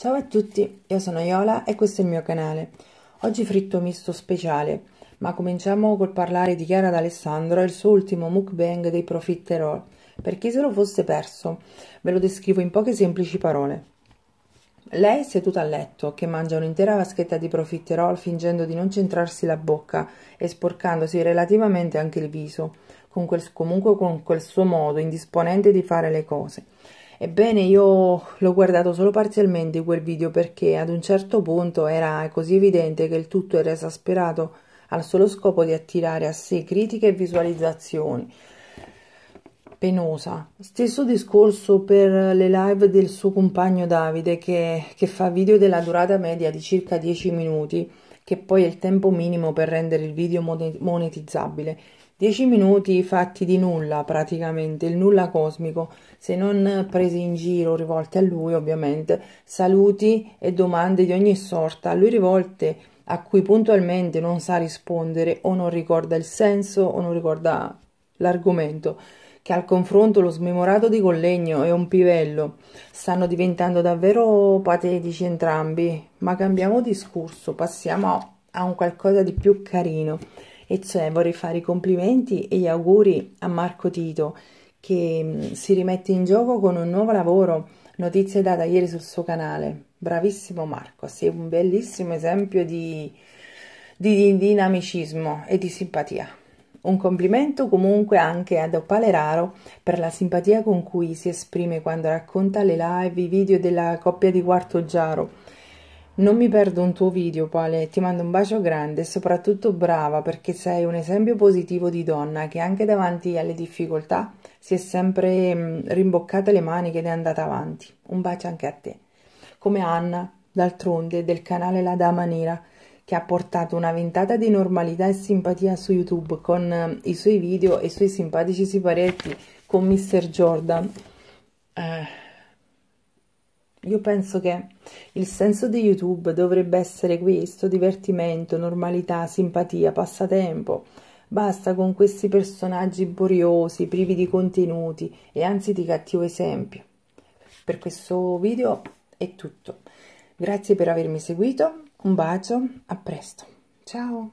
Ciao a tutti, io sono Iola e questo è il mio canale. Oggi fritto misto speciale, ma cominciamo col parlare di Chiara D'Alessandro e il suo ultimo mukbang dei Profiterol. Per chi se lo fosse perso, ve lo descrivo in poche semplici parole. Lei seduta a letto, che mangia un'intera vaschetta di profiterol fingendo di non centrarsi la bocca e sporcandosi relativamente anche il viso, con quel, comunque con quel suo modo indisponente di fare le cose. Ebbene, io l'ho guardato solo parzialmente quel video perché ad un certo punto era così evidente che il tutto era esasperato al solo scopo di attirare a sé critiche e visualizzazioni. Penosa. Stesso discorso per le live del suo compagno Davide che, che fa video della durata media di circa 10 minuti, che poi è il tempo minimo per rendere il video monetizzabile. Dieci minuti fatti di nulla praticamente, il nulla cosmico, se non presi in giro, rivolte a lui ovviamente, saluti e domande di ogni sorta, a lui rivolte a cui puntualmente non sa rispondere o non ricorda il senso o non ricorda l'argomento, che al confronto lo smemorato di Collegno e un pivello stanno diventando davvero patetici entrambi, ma cambiamo discorso, passiamo a un qualcosa di più carino e cioè vorrei fare i complimenti e gli auguri a Marco Tito che mm, si rimette in gioco con un nuovo lavoro, notizia data ieri sul suo canale. Bravissimo Marco, sei un bellissimo esempio di, di dinamicismo e di simpatia. Un complimento comunque anche ad Opaleraro per la simpatia con cui si esprime quando racconta le live, i video della coppia di Quarto Giaro non mi perdo un tuo video, Pale, ti mando un bacio grande e soprattutto brava perché sei un esempio positivo di donna che anche davanti alle difficoltà si è sempre mm, rimboccata le maniche ed è andata avanti. Un bacio anche a te. Come Anna, d'altronde, del canale La Dama Nera, che ha portato una ventata di normalità e simpatia su YouTube con mm, i suoi video e i suoi simpatici siparetti con Mr. Jordan. Eh io penso che il senso di YouTube dovrebbe essere questo, divertimento, normalità, simpatia, passatempo. Basta con questi personaggi boriosi, privi di contenuti e anzi di cattivo esempio. Per questo video è tutto. Grazie per avermi seguito, un bacio, a presto. Ciao!